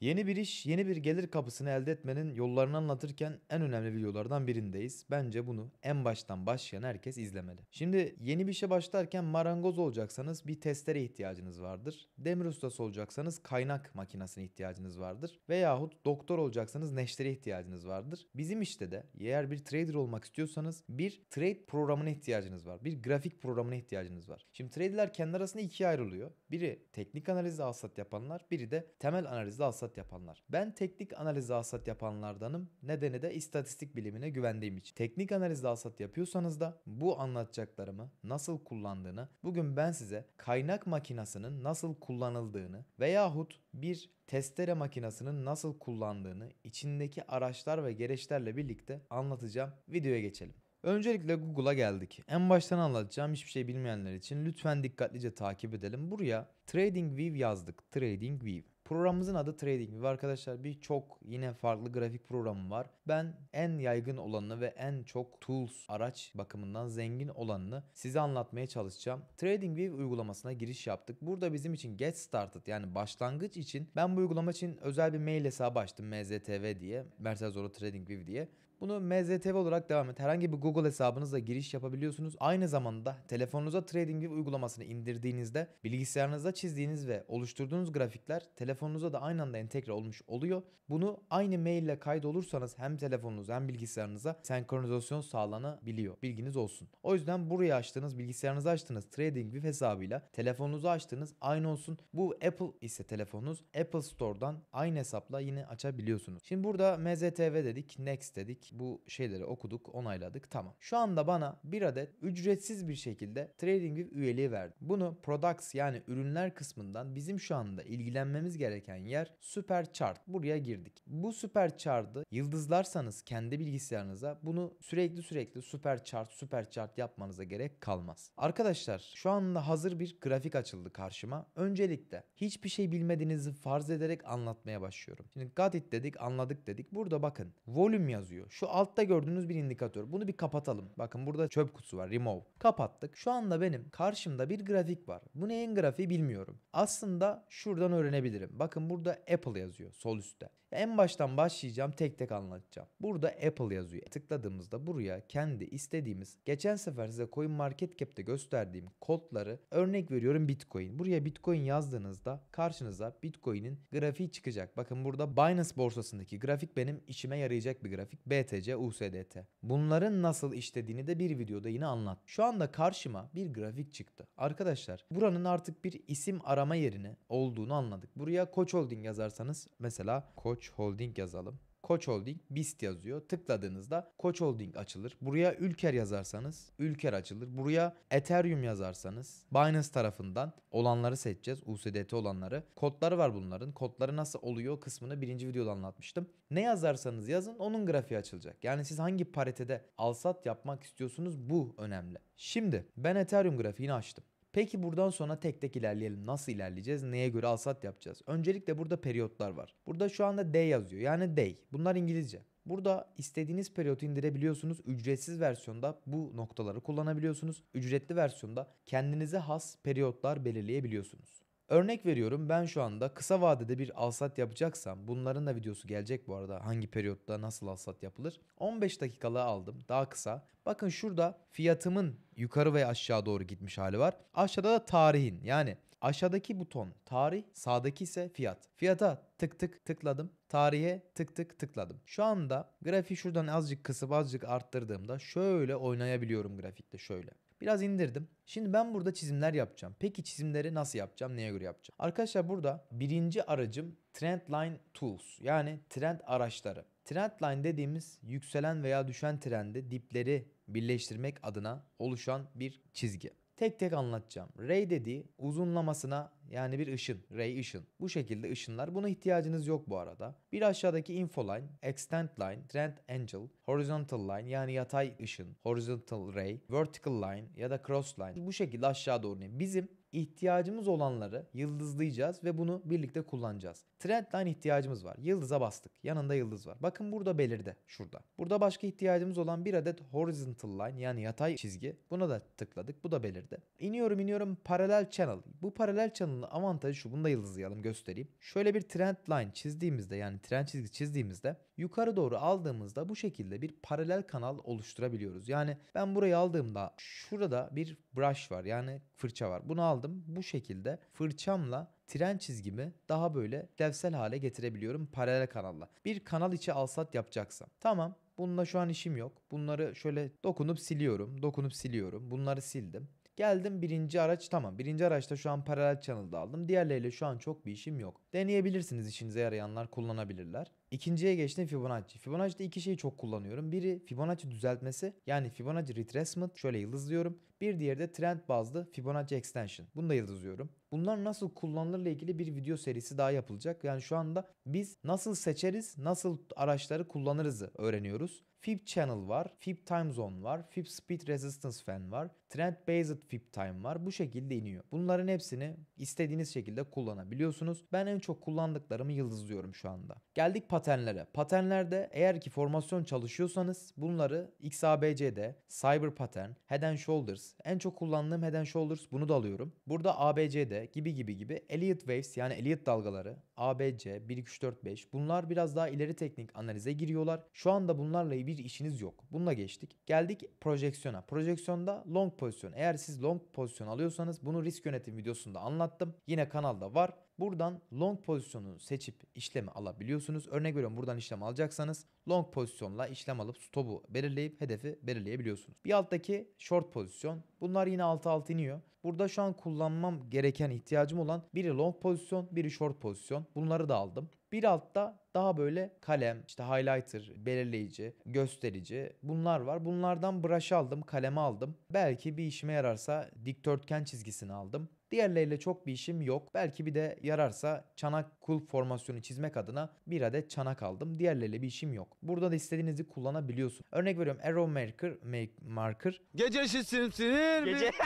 Yeni bir iş, yeni bir gelir kapısını elde etmenin yollarını anlatırken en önemli videolardan birindeyiz. Bence bunu en baştan başlayan herkes izlemeli. Şimdi yeni bir işe başlarken marangoz olacaksanız bir testere ihtiyacınız vardır. Demir ustası olacaksanız kaynak makinesine ihtiyacınız vardır. Veyahut doktor olacaksanız neştere ihtiyacınız vardır. Bizim işte de eğer bir trader olmak istiyorsanız bir trade programına ihtiyacınız var. Bir grafik programına ihtiyacınız var. Şimdi traderler kendi arasında ikiye ayrılıyor. Biri teknik analizde alsat yapanlar, biri de temel analizde alsat hasat yapanlar. Ben teknik analizde hasat yapanlardanım. Nedeni de istatistik bilimine güvendiğim için. Teknik analizde hasat yapıyorsanız da bu anlatacaklarımı nasıl kullandığını bugün ben size kaynak makinasının nasıl kullanıldığını veyahut bir testere makinasının nasıl kullandığını içindeki araçlar ve gereçlerle birlikte anlatacağım. Videoya geçelim. Öncelikle Google'a geldik. En baştan anlatacağım hiçbir şey bilmeyenler için lütfen dikkatlice takip edelim. Buraya TradingView yazdık. TradingView. Programımızın adı Trading View arkadaşlar. Birçok yine farklı grafik programı var ben en yaygın olanını ve en çok tools, araç bakımından zengin olanını size anlatmaya çalışacağım. TradingView uygulamasına giriş yaptık. Burada bizim için Get Started yani başlangıç için ben bu uygulama için özel bir mail hesabı açtım MZTV diye. Mercedes Oro TradingView diye. Bunu MZTV olarak devam et. Herhangi bir Google hesabınızla giriş yapabiliyorsunuz. Aynı zamanda telefonunuza TradingView uygulamasını indirdiğinizde bilgisayarınızda çizdiğiniz ve oluşturduğunuz grafikler telefonunuza da aynı anda entegre olmuş oluyor. Bunu aynı maille kaydolursanız hem hem telefonunuza hem bilgisayarınıza senkronizasyon sağlanabiliyor. Bilginiz olsun. O yüzden burayı açtığınız, bilgisayarınızı açtığınız TradingView hesabıyla telefonunuzu açtığınız aynı olsun. Bu Apple ise telefonunuz Apple Store'dan aynı hesapla yine açabiliyorsunuz. Şimdi burada MZTV dedik, Next dedik. Bu şeyleri okuduk, onayladık. Tamam. Şu anda bana bir adet ücretsiz bir şekilde TradingView üyeliği verdi. Bunu Products yani ürünler kısmından bizim şu anda ilgilenmemiz gereken yer Super Chart. Buraya girdik. Bu Super Chart'ı yıldızlar yaparsanız kendi bilgisayarınıza bunu sürekli sürekli süper chart süper chart yapmanıza gerek kalmaz. Arkadaşlar şu anda hazır bir grafik açıldı karşıma. Öncelikle hiçbir şey bilmediğinizi farz ederek anlatmaya başlıyorum. Şimdi got it dedik anladık dedik. Burada bakın volume yazıyor. Şu altta gördüğünüz bir indikatör. Bunu bir kapatalım. Bakın burada çöp kutusu var remove. Kapattık. Şu anda benim karşımda bir grafik var. Bu neyin grafiği bilmiyorum. Aslında şuradan öğrenebilirim. Bakın burada Apple yazıyor sol üstte. En baştan başlayacağım tek tek anlatacağım. Burada Apple yazıyor. Tıkladığımızda buraya kendi istediğimiz geçen sefer size Coin Market Cap'te gösterdiğim kodları örnek veriyorum Bitcoin. Buraya Bitcoin yazdığınızda karşınıza Bitcoin'in grafiği çıkacak. Bakın burada Binance borsasındaki grafik benim işime yarayacak bir grafik. BTC, USDT. Bunların nasıl işlediğini de bir videoda yine anlat. Şu anda karşıma bir grafik çıktı. Arkadaşlar buranın artık bir isim arama yerine olduğunu anladık. Buraya Koç Holding yazarsanız mesela Koç Holding yazalım. Koç Holding BIST yazıyor. Tıkladığınızda Koç Holding açılır. Buraya Ülker yazarsanız Ülker açılır. Buraya Ethereum yazarsanız Binance tarafından olanları seçeceğiz. USDT olanları. Kodları var bunların. Kodları nasıl oluyor kısmını birinci videoda anlatmıştım. Ne yazarsanız yazın onun grafiği açılacak. Yani siz hangi paritede alsat yapmak istiyorsunuz bu önemli. Şimdi ben Ethereum grafiğini açtım. Peki buradan sonra tek tek ilerleyelim. Nasıl ilerleyeceğiz? Neye göre alsat yapacağız? Öncelikle burada periyotlar var. Burada şu anda day yazıyor. Yani day. Bunlar İngilizce. Burada istediğiniz periyotu indirebiliyorsunuz. Ücretsiz versiyonda bu noktaları kullanabiliyorsunuz. Ücretli versiyonda kendinize has periyotlar belirleyebiliyorsunuz. Örnek veriyorum ben şu anda kısa vadede bir alsat yapacaksam bunların da videosu gelecek bu arada hangi periyotta nasıl alsat yapılır. 15 dakikalığı aldım daha kısa. Bakın şurada fiyatımın yukarı ve aşağı doğru gitmiş hali var. Aşağıda da tarihin yani aşağıdaki buton tarih sağdaki ise fiyat. Fiyata tık tık tıkladım. Tarihe tık tık tıkladım. Şu anda grafiği şuradan azıcık kısıp azıcık arttırdığımda şöyle oynayabiliyorum grafikte şöyle. Biraz indirdim. Şimdi ben burada çizimler yapacağım. Peki çizimleri nasıl yapacağım? Neye göre yapacağım? Arkadaşlar burada birinci aracım Trendline Tools yani trend araçları. Trendline dediğimiz yükselen veya düşen trendi dipleri birleştirmek adına oluşan bir çizgi. Tek tek anlatacağım. Ray dediği uzunlamasına yani bir ışın, ray ışın. Bu şekilde ışınlar. Buna ihtiyacınız yok bu arada. Bir aşağıdaki info line, extend line, trend angel, horizontal line yani yatay ışın, horizontal ray, vertical line ya da cross line. Bu şekilde aşağı doğru iniyor. Bizim ihtiyacımız olanları yıldızlayacağız ve bunu birlikte kullanacağız. Trendline ihtiyacımız var. Yıldıza bastık. Yanında yıldız var. Bakın burada belirdi. Şurada. Burada başka ihtiyacımız olan bir adet horizontal line yani yatay çizgi. Buna da tıkladık. Bu da belirdi. İniyorum iniyorum paralel channel. Bu paralel channel'ın avantajı şu. Bunu da yıldızlayalım göstereyim. Şöyle bir trend line çizdiğimizde yani trend çizgi çizdiğimizde yukarı doğru aldığımızda bu şekilde bir paralel kanal oluşturabiliyoruz. Yani ben burayı aldığımda şurada bir brush var yani fırça var. Bunu aldım bu şekilde fırçamla tren çizgimi daha böyle devsel hale getirebiliyorum paralel kanalla. Bir kanal içi alsat yapacaksam. Tamam bununla şu an işim yok. Bunları şöyle dokunup siliyorum, dokunup siliyorum. Bunları sildim. Geldim birinci araç tamam. Birinci araçta şu an paralel channel'da aldım. Diğerleriyle şu an çok bir işim yok. Deneyebilirsiniz işinize yarayanlar kullanabilirler. İkinciye geçtim Fibonacci. Fibonacci'de iki şeyi çok kullanıyorum. Biri Fibonacci düzeltmesi yani Fibonacci retracement şöyle yıldızlıyorum. Bir diğeri de trend bazlı Fibonacci Extension. Bunu da yazıyorum. Bunlar nasıl kullanılır ile ilgili bir video serisi daha yapılacak. Yani şu anda biz nasıl seçeriz, nasıl araçları kullanırızı öğreniyoruz. FIB Channel var, FIB Time Zone var, FIB Speed Resistance Fan var, Trend Based FIB Time var. Bu şekilde iniyor. Bunların hepsini istediğiniz şekilde kullanabiliyorsunuz. Ben en çok kullandıklarımı yıldızlıyorum şu anda. Geldik paternlere. Paternlerde eğer ki formasyon çalışıyorsanız bunları XABC'de, Cyber Pattern, Head and Shoulders, Shoulders. En çok kullandığım Head Shoulders bunu da alıyorum. Burada ABCD gibi gibi gibi Elliott Waves yani Elliott dalgaları ABC, 1235 bunlar biraz daha ileri teknik analize giriyorlar. Şu anda bunlarla bir işiniz yok. Bununla geçtik. Geldik projeksiyona. Projeksiyonda long pozisyon. Eğer siz long pozisyon alıyorsanız bunu risk yönetim videosunda anlattım. Yine kanalda var. Buradan long pozisyonu seçip işlemi alabiliyorsunuz. Örnek veriyorum buradan işlem alacaksanız long pozisyonla işlem alıp stopu belirleyip hedefi belirleyebiliyorsunuz. Bir alttaki short pozisyon. Bunlar yine alta alt iniyor. Burada şu an kullanmam gereken ihtiyacım olan biri long pozisyon, biri short pozisyon. Bunları da aldım. Bir altta daha böyle kalem, işte highlighter, belirleyici, gösterici bunlar var. Bunlardan brush aldım, kalemi aldım. Belki bir işime yararsa dikdörtgen çizgisini aldım. Diğerleriyle çok bir işim yok. Belki bir de yararsa çanak kulp formasyonu çizmek adına bir adet çanak aldım. Diğerleriyle bir işim yok. Burada da istediğinizi kullanabiliyorsun. Örnek veriyorum Arrow Marker, make, Marker. Gece şişsin sinir Gece...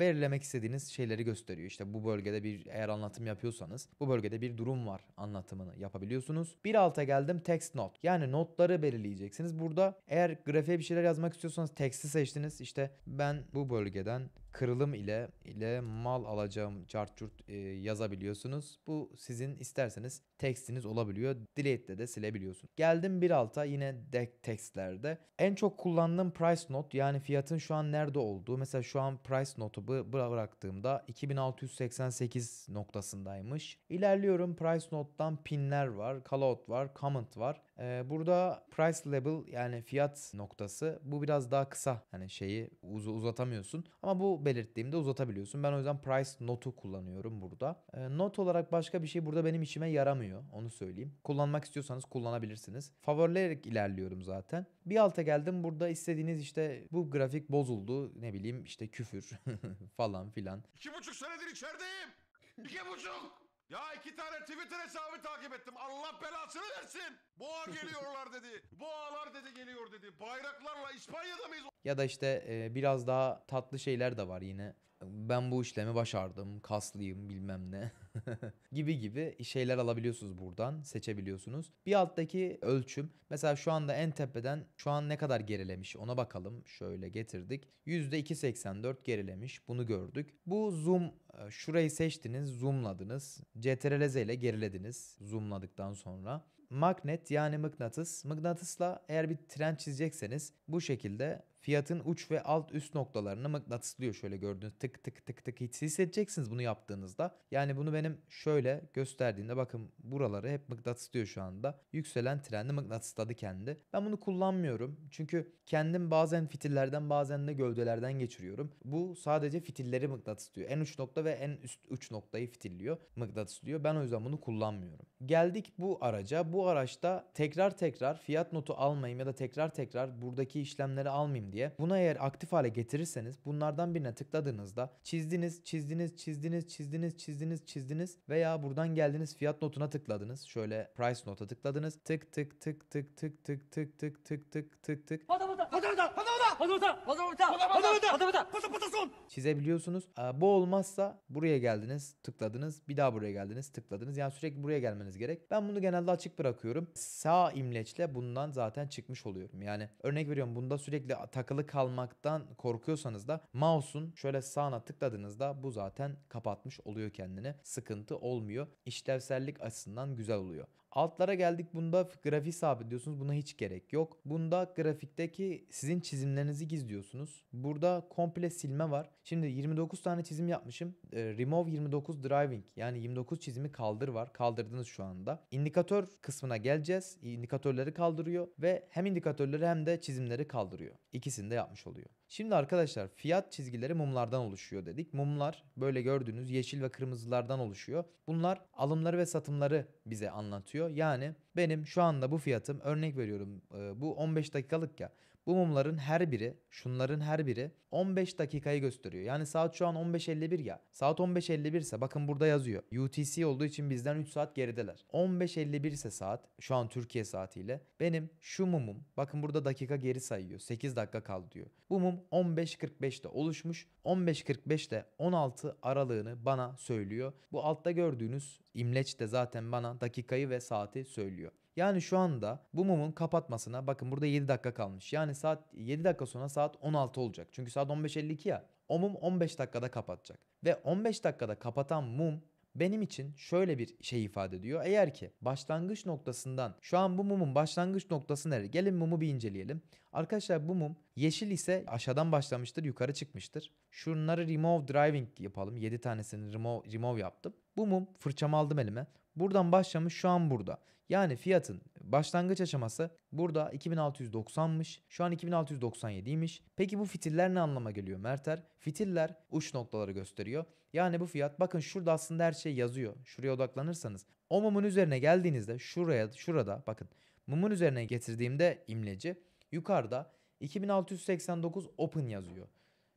belirlemek istediğiniz şeyleri gösteriyor. İşte bu bölgede bir eğer anlatım yapıyorsanız bu bölgede bir durum var anlatımını yapabiliyorsunuz. Bir alta geldim text not. Yani notları belirleyeceksiniz. Burada eğer grafiğe bir şeyler yazmak istiyorsanız text'i seçtiniz. İşte ben bu bölgeden kırılım ile ile mal alacağım cartcurt e, yazabiliyorsunuz. Bu sizin isterseniz tekstiniz olabiliyor. Delete'de de silebiliyorsun. Geldim bir alta yine deck textlerde. En çok kullandığım price note yani fiyatın şu an nerede olduğu. Mesela şu an price notu bıraktığımda 2688 noktasındaymış. İlerliyorum price not'tan pinler var, callout var, comment var. Ee, burada price label yani fiyat noktası bu biraz daha kısa. Hani şeyi uz uzatamıyorsun. Ama bu belirttiğimde uzatabiliyorsun. Ben o yüzden price notu kullanıyorum burada. Ee, not olarak başka bir şey burada benim işime yaramıyor. Onu söyleyeyim. Kullanmak istiyorsanız kullanabilirsiniz. Favorileyerek ilerliyorum zaten. Bir alta geldim. Burada istediğiniz işte bu grafik bozuldu. Ne bileyim işte küfür falan filan. İki buçuk senedir içerideyim. İki buçuk. Ya iki tane Twitter hesabı takip ettim. Allah belasını versin. Boğa geliyorlar dedi. Boğalar dedi geliyor dedi. Bayraklarla İspanya'da mıyız? Ya da işte e, biraz daha tatlı şeyler de var yine. Ben bu işlemi başardım, kaslıyım bilmem ne gibi gibi şeyler alabiliyorsunuz buradan, seçebiliyorsunuz. Bir alttaki ölçüm, mesela şu anda en tepeden şu an ne kadar gerilemiş ona bakalım. Şöyle getirdik. %2.84 gerilemiş, bunu gördük. Bu zoom, e, şurayı seçtiniz, zoomladınız. CTRL-Z ile gerilediniz zoomladıktan sonra. Magnet yani mıknatıs. Mıknatısla eğer bir trend çizecekseniz bu şekilde fiyatın uç ve alt üst noktalarını mıknatıslıyor şöyle gördüğünüz tık tık tık tık hiç hissedeceksiniz bunu yaptığınızda. Yani bunu benim şöyle gösterdiğimde bakın buraları hep mıknatıslıyor şu anda. Yükselen trendi mıknatısladı kendi. Ben bunu kullanmıyorum çünkü kendim bazen fitillerden bazen de gövdelerden geçiriyorum. Bu sadece fitilleri mıknatıslıyor. En uç nokta ve en üst uç noktayı fitilliyor mıknatıslıyor. Ben o yüzden bunu kullanmıyorum. Geldik bu araca. Bu araçta tekrar tekrar fiyat notu almayayım ya da tekrar tekrar buradaki işlemleri almayayım diye. Buna eğer aktif hale getirirseniz bunlardan birine tıkladığınızda çizdiniz, çizdiniz, çizdiniz, çizdiniz, çizdiniz, çizdiniz veya buradan geldiniz fiyat notuna tıkladınız. Şöyle price nota tıkladınız. Tık tık tık tık tık tık tık tık tık tık tık tık. Hadi hadi hadi hadi. Patapata! Patapata! Patapata! Patapata! Patapata son! Çizebiliyorsunuz. Ee, bu olmazsa buraya geldiniz, tıkladınız. Bir daha buraya geldiniz, tıkladınız. Yani sürekli buraya gelmeniz gerek. Ben bunu genelde açık bırakıyorum. Sağ imleçle bundan zaten çıkmış oluyorum. Yani örnek veriyorum bunda sürekli takılı kalmaktan korkuyorsanız da mouse'un şöyle sağına tıkladığınızda bu zaten kapatmış oluyor kendini. Sıkıntı olmuyor. İşlevsellik açısından güzel oluyor. Altlara geldik bunda grafik sabitliyorsunuz. Buna hiç gerek yok. Bunda grafikteki sizin çizimlerinizi gizliyorsunuz. Burada komple silme var. Şimdi 29 tane çizim yapmışım. Ee, remove 29 driving yani 29 çizimi kaldır var. Kaldırdınız şu anda. İndikatör kısmına geleceğiz. İndikatörleri kaldırıyor ve hem indikatörleri hem de çizimleri kaldırıyor. İkisini de yapmış oluyor. Şimdi arkadaşlar fiyat çizgileri mumlardan oluşuyor dedik. Mumlar böyle gördüğünüz yeşil ve kırmızılardan oluşuyor. Bunlar alımları ve satımları bize anlatıyor. Yani benim şu anda bu fiyatım örnek veriyorum e, bu 15 dakikalık ya. Bu mumların her biri, şunların her biri 15 dakikayı gösteriyor. Yani saat şu an 15.51 ya. Saat 15.51 ise bakın burada yazıyor. UTC olduğu için bizden 3 saat gerideler. 15.51 ise saat şu an Türkiye saatiyle benim şu mumum bakın burada dakika geri sayıyor. 8 dakika kaldı diyor. Bu mum 15.45'te oluşmuş. 15.45'te 16 aralığını bana söylüyor. Bu altta gördüğünüz imleç de zaten bana dakikayı ve saati söylüyor. Yani şu anda bu mumun kapatmasına bakın burada 7 dakika kalmış. Yani saat 7 dakika sonra saat 16 olacak. Çünkü saat 15.52 ya. O mum 15 dakikada kapatacak. Ve 15 dakikada kapatan mum benim için şöyle bir şey ifade ediyor. Eğer ki başlangıç noktasından şu an bu mumun başlangıç noktası nerede? Gelin mumu bir inceleyelim. Arkadaşlar bu mum yeşil ise aşağıdan başlamıştır yukarı çıkmıştır. Şunları remove driving yapalım. 7 tanesini remove, remove yaptım. Bu mum fırçamı aldım elime. Buradan başlamış şu an burada. Yani fiyatın başlangıç aşaması burada 2690'mış. Şu an 2697'ymiş. Peki bu fitiller ne anlama geliyor Merter? Fitiller uç noktaları gösteriyor. Yani bu fiyat bakın şurada aslında her şey yazıyor. Şuraya odaklanırsanız o mumun üzerine geldiğinizde şuraya şurada bakın mumun üzerine getirdiğimde imleci yukarıda 2689 open yazıyor.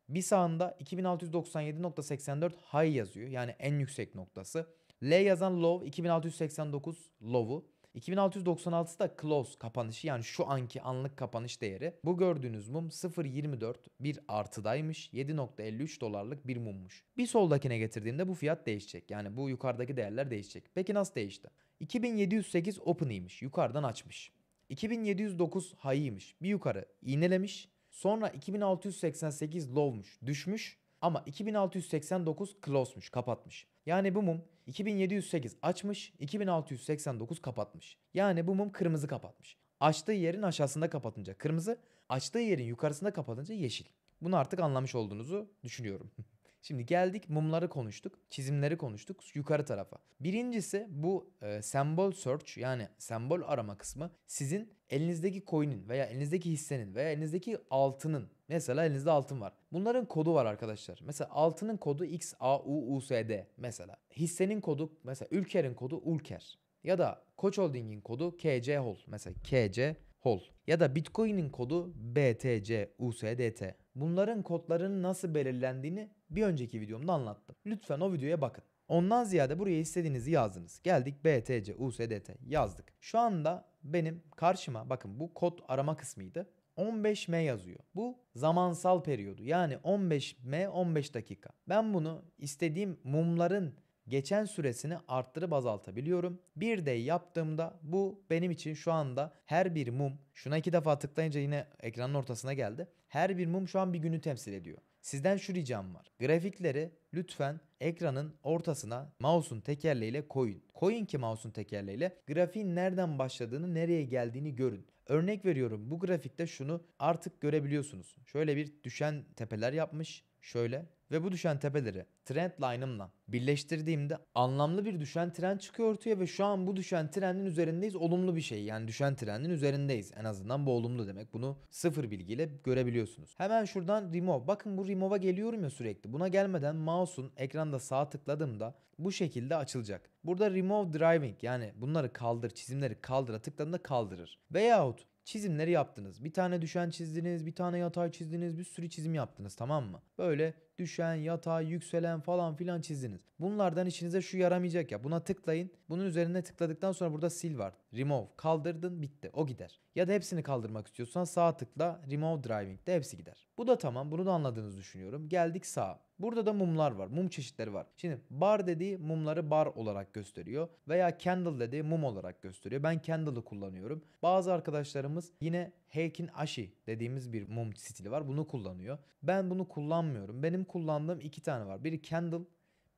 Bir sağında 2697.84 high yazıyor. Yani en yüksek noktası. L yazan low 2689 low'u. 2696 da close kapanışı yani şu anki anlık kapanış değeri. Bu gördüğünüz mum 0.24 bir artıdaymış. 7.53 dolarlık bir mummuş. Bir soldakine getirdiğimde bu fiyat değişecek. Yani bu yukarıdaki değerler değişecek. Peki nasıl değişti? 2708 open'ıymış. Yukarıdan açmış. 2709 high'ıymış. Bir yukarı iğnelemiş. Sonra 2688 low'muş. Düşmüş. Ama 2689 close'muş, kapatmış. Yani bu mum 2708 açmış, 2689 kapatmış. Yani bu mum kırmızı kapatmış. Açtığı yerin aşağısında kapatınca kırmızı, açtığı yerin yukarısında kapatınca yeşil. Bunu artık anlamış olduğunuzu düşünüyorum. Şimdi geldik mumları konuştuk, çizimleri konuştuk yukarı tarafa. Birincisi bu e, sembol search yani sembol arama kısmı sizin elinizdeki coin'in veya elinizdeki hissenin veya elinizdeki altının mesela elinizde altın var. Bunların kodu var arkadaşlar. Mesela altının kodu XAUUSD mesela. Hissenin kodu mesela Ülker'in kodu Ulker. Ya da Koç Holding'in kodu KC Hol. Mesela KC Hol. Ya da Bitcoin'in kodu BTC USDT. Bunların kodlarının nasıl belirlendiğini bir önceki videomda anlattım. Lütfen o videoya bakın. Ondan ziyade buraya istediğinizi yazdınız. Geldik BTC USDT yazdık. Şu anda benim karşıma bakın bu kod arama kısmıydı. 15M yazıyor. Bu zamansal periyodu. Yani 15M 15 dakika. Ben bunu istediğim mumların geçen süresini arttırıp azaltabiliyorum. Bir de yaptığımda bu benim için şu anda her bir mum şuna iki defa tıklayınca yine ekranın ortasına geldi. Her bir mum şu an bir günü temsil ediyor. Sizden şu ricam var. Grafikleri lütfen ekranın ortasına mouse'un tekerleğiyle koyun. Koyun ki mouse'un tekerleğiyle grafiğin nereden başladığını nereye geldiğini görün. Örnek veriyorum bu grafikte şunu artık görebiliyorsunuz. Şöyle bir düşen tepeler yapmış. Şöyle ve bu düşen tepeleri trend line'ımla birleştirdiğimde anlamlı bir düşen trend çıkıyor ortaya ve şu an bu düşen trendin üzerindeyiz. Olumlu bir şey yani düşen trendin üzerindeyiz. En azından bu olumlu demek. Bunu sıfır bilgiyle görebiliyorsunuz. Hemen şuradan remove. Bakın bu remove'a geliyorum ya sürekli. Buna gelmeden mouse'un ekranda sağ tıkladığımda bu şekilde açılacak. Burada remove driving yani bunları kaldır çizimleri kaldıra tıkladığında kaldırır. Veyahut çizimleri yaptınız. Bir tane düşen çizdiniz, bir tane yatay çizdiniz, bir sürü çizim yaptınız tamam mı? Böyle düşen, yatay, yükselen falan filan çizdiniz. Bunlardan işinize şu yaramayacak ya. Buna tıklayın. Bunun üzerine tıkladıktan sonra burada sil var. Remove. Kaldırdın bitti. O gider. Ya da hepsini kaldırmak istiyorsan sağa tıkla. Remove Driving de hepsi gider. Bu da tamam. Bunu da anladığınızı düşünüyorum. Geldik sağa. Burada da mumlar var. Mum çeşitleri var. Şimdi bar dediği mumları bar olarak gösteriyor veya candle dediği mum olarak gösteriyor. Ben candle'ı kullanıyorum. Bazı arkadaşlarımız yine Heikin Ashi dediğimiz bir mum stili var. Bunu kullanıyor. Ben bunu kullanmıyorum. Benim kullandığım iki tane var. Biri candle,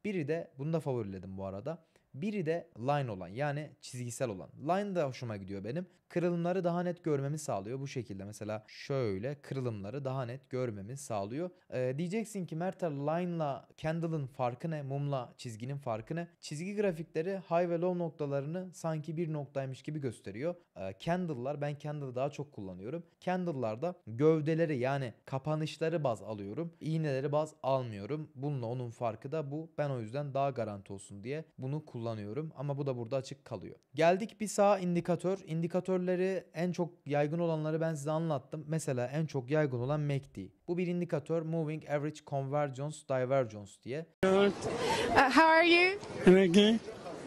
biri de bunu da favoriledim bu arada. Biri de line olan yani çizgisel olan. Line da hoşuma gidiyor benim. Kırılımları daha net görmemi sağlıyor. Bu şekilde mesela şöyle kırılımları daha net görmemi sağlıyor. Ee, diyeceksin ki Mertel line'la candle'ın farkı ne? Mumla çizginin farkı ne? Çizgi grafikleri high ve low noktalarını sanki bir noktaymış gibi gösteriyor. Ee, candle'lar ben candle'ı daha çok kullanıyorum. Candle'larda gövdeleri yani kapanışları baz alıyorum. İğneleri baz almıyorum. Bununla onun farkı da bu. Ben o yüzden daha garanti olsun diye bunu kullanıyorum kullanıyorum ama bu da burada açık kalıyor. Geldik bir sağ indikatör. İndikatörleri en çok yaygın olanları ben size anlattım. Mesela en çok yaygın olan MACD. E bu bir indikatör Moving Average Convergence Divergence diye. Uh, how are you?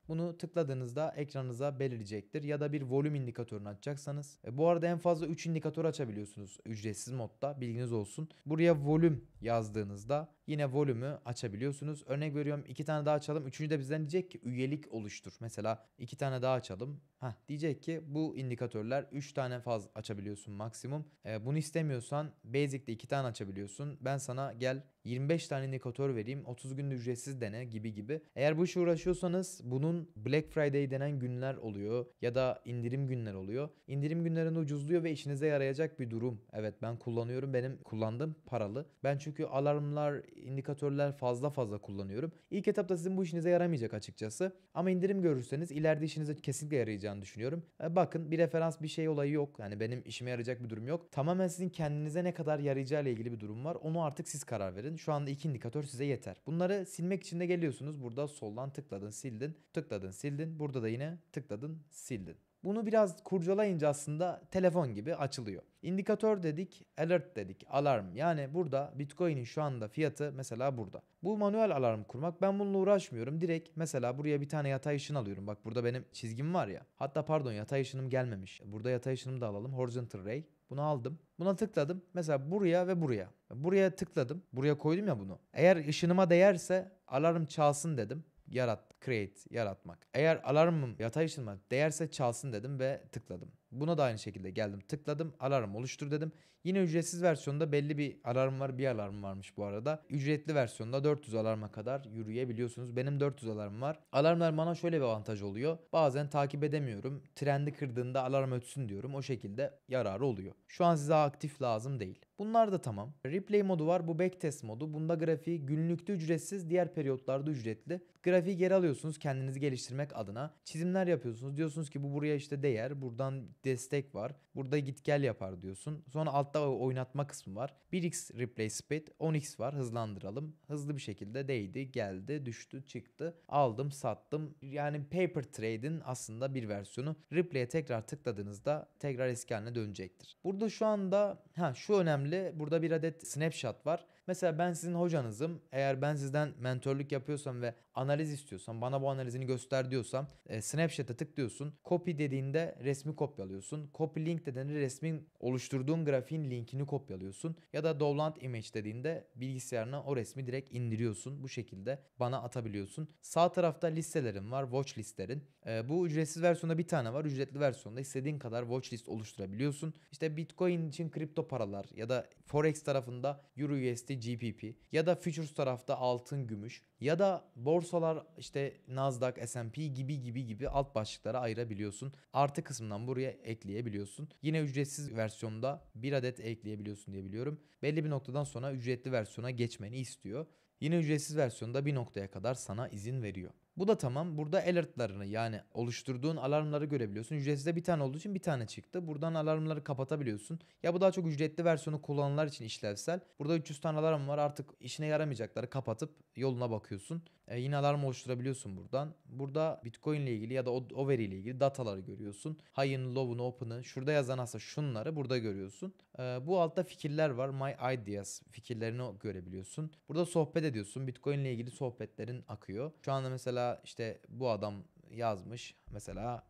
Bunu tıkladığınızda ekranınıza belirleyecektir ya da bir volüm indikatörünü açacaksanız. E, bu arada en fazla 3 indikatör açabiliyorsunuz ücretsiz modda bilginiz olsun. Buraya volüm yazdığınızda yine volümü açabiliyorsunuz. Örnek veriyorum iki tane daha açalım. Üçüncü de bizden diyecek ki üyelik oluştur. Mesela iki tane daha açalım. Ha diyecek ki bu indikatörler 3 tane faz açabiliyorsun maksimum. E, bunu istemiyorsan Basic'te 2 tane açabiliyorsun. Ben sana gel 25 tane indikatör vereyim 30 günde ücretsiz dene gibi gibi. Eğer bu işe uğraşıyorsanız bunun Black Friday denen günler oluyor ya da indirim günler oluyor. İndirim günlerinde ucuzluyor ve işinize yarayacak bir durum. Evet ben kullanıyorum benim kullandığım paralı. Ben çünkü alarmlar indikatörler fazla fazla kullanıyorum. İlk etapta sizin bu işinize yaramayacak açıkçası. Ama indirim görürseniz ileride işinize kesinlikle yarayacağını düşünüyorum. E, bakın bir referans bir şey olayı yok. Yani benim işime yarayacak bir durum yok. Tamamen sizin kendinize ne kadar yarayacağı ile ilgili bir durum var. Onu artık siz karar verin. Şu anda iki indikatör size yeter. Bunları silmek için de geliyorsunuz. Burada soldan tıkladın sildin. Tıkladın sildin. Burada da yine tıkladın sildin. Bunu biraz kurcalayınca aslında telefon gibi açılıyor. İndikatör dedik, alert dedik, alarm. Yani burada Bitcoin'in şu anda fiyatı mesela burada. Bu manuel alarm kurmak ben bununla uğraşmıyorum. Direkt mesela buraya bir tane yatay ışın alıyorum. Bak burada benim çizgim var ya. Hatta pardon yatay ışınım gelmemiş. Burada yatay ışınımı da alalım. Horizontal ray. Bunu aldım. Buna tıkladım. Mesela buraya ve buraya. Buraya tıkladım. Buraya koydum ya bunu. Eğer ışınıma değerse alarm çalsın dedim yarat, create, yaratmak. Eğer alarmım yatay ışınma değerse çalsın dedim ve tıkladım. Buna da aynı şekilde geldim. Tıkladım. Alarm oluştur dedim. Yine ücretsiz versiyonda belli bir alarm var. Bir alarm varmış bu arada. Ücretli versiyonda 400 alarma kadar yürüyebiliyorsunuz. Benim 400 alarm var. Alarmlar bana şöyle bir avantaj oluyor. Bazen takip edemiyorum. Trendi kırdığında alarm ötsün diyorum. O şekilde yararı oluyor. Şu an size aktif lazım değil. Bunlar da tamam. Replay modu var. Bu backtest modu. Bunda grafiği günlükte ücretsiz, diğer periyotlarda ücretli. Grafiği geri alıyorsunuz kendinizi geliştirmek adına. Çizimler yapıyorsunuz. Diyorsunuz ki bu buraya işte değer. Buradan destek var. Burada git gel yapar diyorsun. Sonra altta oynatma kısmı var. 1x replay speed, 10x var hızlandıralım. Hızlı bir şekilde değdi, geldi, düştü, çıktı. Aldım, sattım. Yani paper trade'in aslında bir versiyonu. Replay'e tekrar tıkladığınızda tekrar eski haline dönecektir. Burada şu anda ha şu önemli. Burada bir adet snapshot var. Mesela ben sizin hocanızım. Eğer ben sizden mentorluk yapıyorsam ve analiz istiyorsam, bana bu analizini göster diyorsam e, Snapchat'e tıklıyorsun. Copy dediğinde resmi kopyalıyorsun. Copy link dediğinde resmin oluşturduğun grafiğin linkini kopyalıyorsun. Ya da download image dediğinde bilgisayarına o resmi direkt indiriyorsun. Bu şekilde bana atabiliyorsun. Sağ tarafta listelerim var. Watch listlerin. E, bu ücretsiz versiyonda bir tane var. Ücretli versiyonda istediğin kadar watch list oluşturabiliyorsun. İşte Bitcoin için kripto paralar ya da Forex tarafında Euro USD USD GBP ya da futures tarafta altın gümüş ya da borsalar işte Nasdaq, S&P gibi gibi gibi alt başlıklara ayırabiliyorsun. Artı kısmından buraya ekleyebiliyorsun. Yine ücretsiz versiyonda bir adet ekleyebiliyorsun diye biliyorum. Belli bir noktadan sonra ücretli versiyona geçmeni istiyor. Yine ücretsiz versiyonda bir noktaya kadar sana izin veriyor. Bu da tamam. Burada alertlarını yani oluşturduğun alarmları görebiliyorsun. Ücretsiz bir tane olduğu için bir tane çıktı. Buradan alarmları kapatabiliyorsun. Ya bu daha çok ücretli versiyonu kullananlar için işlevsel. Burada 300 tane alarm var artık işine yaramayacakları kapatıp yoluna bakıyorsun. E, yine alarm oluşturabiliyorsun buradan. Burada Bitcoin ile ilgili ya da o, o veriyle ilgili dataları görüyorsun. High'ın, low'un, open'ı. Şurada yazan aslında şunları burada görüyorsun. E, bu altta fikirler var. My ideas fikirlerini görebiliyorsun. Burada sohbet ediyorsun. Bitcoin ile ilgili sohbetlerin akıyor. Şu anda mesela Mesela işte bu adam yazmış. Mesela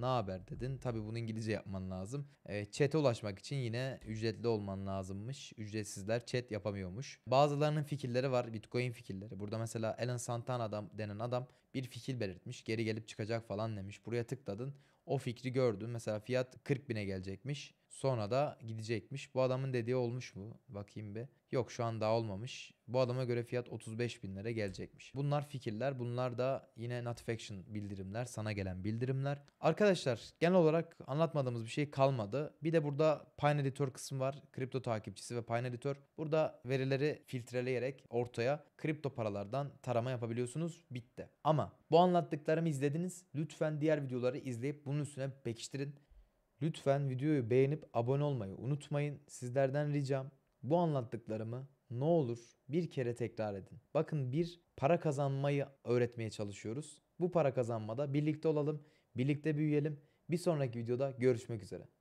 ne haber dedin. Tabii bunu İngilizce yapman lazım. E, chat'e ulaşmak için yine ücretli olman lazımmış. Ücretsizler chat yapamıyormuş. Bazılarının fikirleri var. Bitcoin fikirleri. Burada mesela Alan Santana adam, denen adam bir fikir belirtmiş. Geri gelip çıkacak falan demiş. Buraya tıkladın. O fikri gördün. Mesela fiyat 40 bine gelecekmiş. Sonra da gidecekmiş. Bu adamın dediği olmuş mu? Bakayım bir. Yok şu an daha olmamış. Bu adama göre fiyat 35 bin lira gelecekmiş. Bunlar fikirler. Bunlar da yine notification bildirimler. Sana gelen bildirimler. Arkadaşlar genel olarak anlatmadığımız bir şey kalmadı. Bir de burada Pine Editor kısmı var. Kripto takipçisi ve Pine Editor. Burada verileri filtreleyerek ortaya kripto paralardan tarama yapabiliyorsunuz. Bitti. Ama bu anlattıklarımı izlediniz. Lütfen diğer videoları izleyip bunun üstüne pekiştirin. Lütfen videoyu beğenip abone olmayı unutmayın. Sizlerden ricam bu anlattıklarımı ne olur bir kere tekrar edin. Bakın bir para kazanmayı öğretmeye çalışıyoruz. Bu para kazanmada birlikte olalım, birlikte büyüyelim. Bir sonraki videoda görüşmek üzere.